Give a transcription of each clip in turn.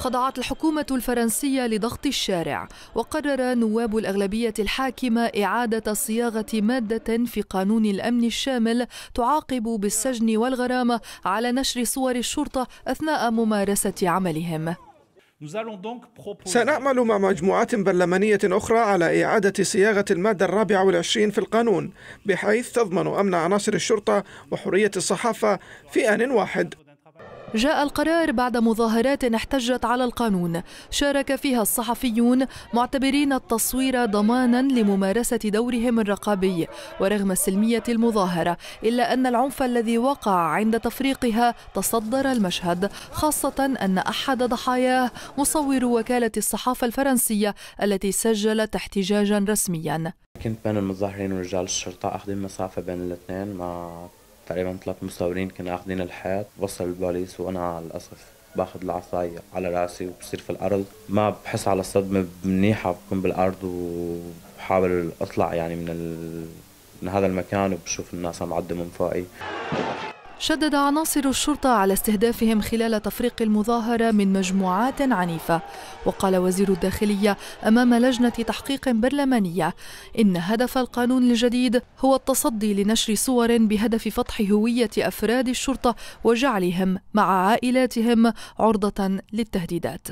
خضعت الحكومة الفرنسية لضغط الشارع وقرر نواب الأغلبية الحاكمة إعادة صياغة مادة في قانون الأمن الشامل تعاقب بالسجن والغرامة على نشر صور الشرطة أثناء ممارسة عملهم سنعمل مع مجموعات برلمانية أخرى على إعادة صياغة المادة الرابعة والعشرين في القانون بحيث تضمن أمن عناصر الشرطة وحرية الصحافة في آن واحد جاء القرار بعد مظاهرات احتجت على القانون شارك فيها الصحفيون معتبرين التصوير ضمانا لممارسة دورهم الرقابي ورغم سلمية المظاهرة إلا أن العنف الذي وقع عند تفريقها تصدر المشهد خاصة أن أحد ضحاياه مصور وكالة الصحافة الفرنسية التي سجلت احتجاجا رسميا كنت بين المظاهرين ورجال الشرطة أخذين مسافة بين الاثنين ما تقريبا ثلاث مصورين كنا اخذين الحيط وصل البوليس وانا للاسف باخذ العصاية على راسي وبصير في الارض ما بحس على الصدمة منيحة بكون بالارض وبحاول اطلع يعني من ال... من هذا المكان وبشوف الناس عم من فوقي شدد عناصر الشرطة على استهدافهم خلال تفريق المظاهرة من مجموعات عنيفة وقال وزير الداخلية أمام لجنة تحقيق برلمانية إن هدف القانون الجديد هو التصدي لنشر صور بهدف فتح هوية أفراد الشرطة وجعلهم مع عائلاتهم عرضة للتهديدات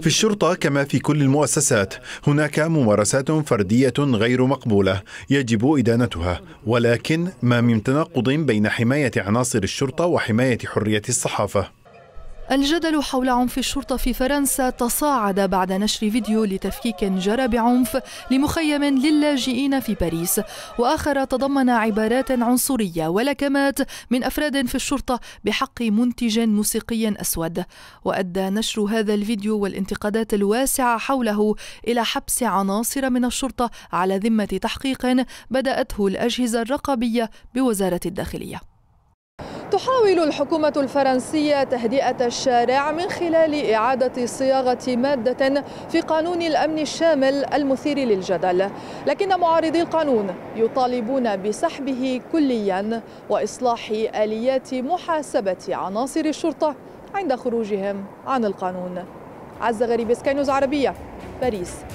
في الشرطة كما في كل المؤسسات هناك ممارسات فردية غير مقبولة يجب إدانتها ولكن ما من تناقض بين حماية عناصر الشرطة وحماية حرية الصحافة الجدل حول عنف الشرطة في فرنسا تصاعد بعد نشر فيديو لتفكيك جرى بعنف لمخيم للاجئين في باريس وآخر تضمن عبارات عنصرية ولكمات من أفراد في الشرطة بحق منتج موسيقي أسود وأدى نشر هذا الفيديو والانتقادات الواسعة حوله إلى حبس عناصر من الشرطة على ذمة تحقيق بدأته الأجهزة الرقابية بوزارة الداخلية تحاول الحكومة الفرنسية تهدئة الشارع من خلال إعادة صياغة مادة في قانون الأمن الشامل المثير للجدل لكن معارضي القانون يطالبون بسحبه كليا وإصلاح آليات محاسبة عناصر الشرطة عند خروجهم عن القانون عز غريب سكاينوز نيوز عربية باريس